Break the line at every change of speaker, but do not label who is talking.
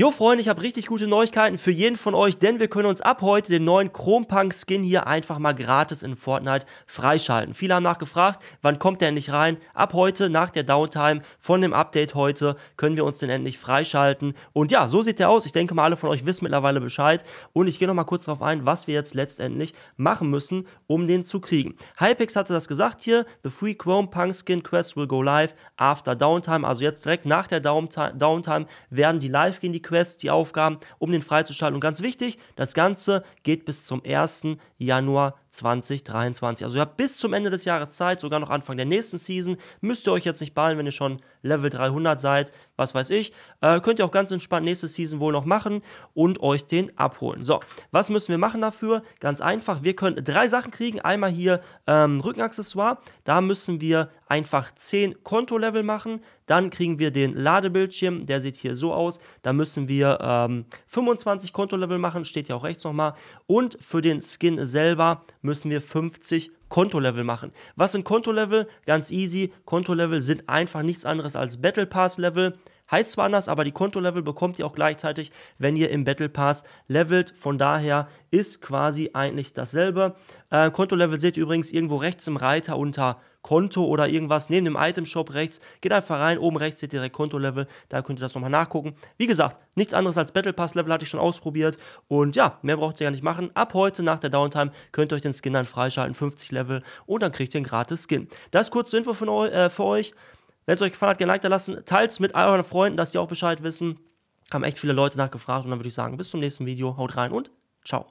Jo Freunde, ich habe richtig gute Neuigkeiten für jeden von euch, denn wir können uns ab heute den neuen Chrome Punk Skin hier einfach mal gratis in Fortnite freischalten. Viele haben nachgefragt, wann kommt der endlich rein? Ab heute, nach der Downtime von dem Update heute, können wir uns den endlich freischalten. Und ja, so sieht der aus. Ich denke mal, alle von euch wissen mittlerweile Bescheid. Und ich gehe nochmal kurz darauf ein, was wir jetzt letztendlich machen müssen, um den zu kriegen. Hypex hatte das gesagt hier, The Free Chrome Punk Skin Quest will go live after Downtime. Also jetzt direkt nach der Downtime werden die live gehen, die Quests, die Aufgaben, um den freizuschalten. Und ganz wichtig, das Ganze geht bis zum 1. Januar 2023. Also ihr habt bis zum Ende des Jahres Zeit, sogar noch Anfang der nächsten Season. Müsst ihr euch jetzt nicht ballen, wenn ihr schon Level 300 seid, was weiß ich. Äh, könnt ihr auch ganz entspannt nächste Season wohl noch machen und euch den abholen. So, was müssen wir machen dafür? Ganz einfach, wir können drei Sachen kriegen. Einmal hier ähm, Rückenaccessoire, da müssen wir einfach 10 Kontolevel machen. Dann kriegen wir den Ladebildschirm, der sieht hier so aus. Da müssen wir ähm, 25 Kontolevel machen, steht ja auch rechts nochmal. Und für den Skin selber müssen wir 50 Kontolevel machen. Was sind Kontolevel? Ganz easy. Kontolevel sind einfach nichts anderes als Battle Pass Level. Heißt zwar anders, aber die Kontolevel bekommt ihr auch gleichzeitig, wenn ihr im Battle Pass levelt. Von daher ist quasi eigentlich dasselbe. Äh, Kontolevel seht ihr übrigens irgendwo rechts im Reiter unter Konto oder irgendwas neben dem Item Shop rechts. Geht einfach rein, oben rechts seht ihr direkt Kontolevel, da könnt ihr das nochmal nachgucken. Wie gesagt, nichts anderes als Battle Pass Level hatte ich schon ausprobiert und ja, mehr braucht ihr gar nicht machen. Ab heute nach der Downtime könnt ihr euch den Skin dann freischalten, 50 Level und dann kriegt ihr einen gratis Skin. Das kurz zur Info für, äh, für euch. Wenn es euch gefallen hat, gerne Like da lassen. Teilt es mit all euren Freunden, dass die auch Bescheid wissen. Haben echt viele Leute nachgefragt und dann würde ich sagen, bis zum nächsten Video. Haut rein und ciao.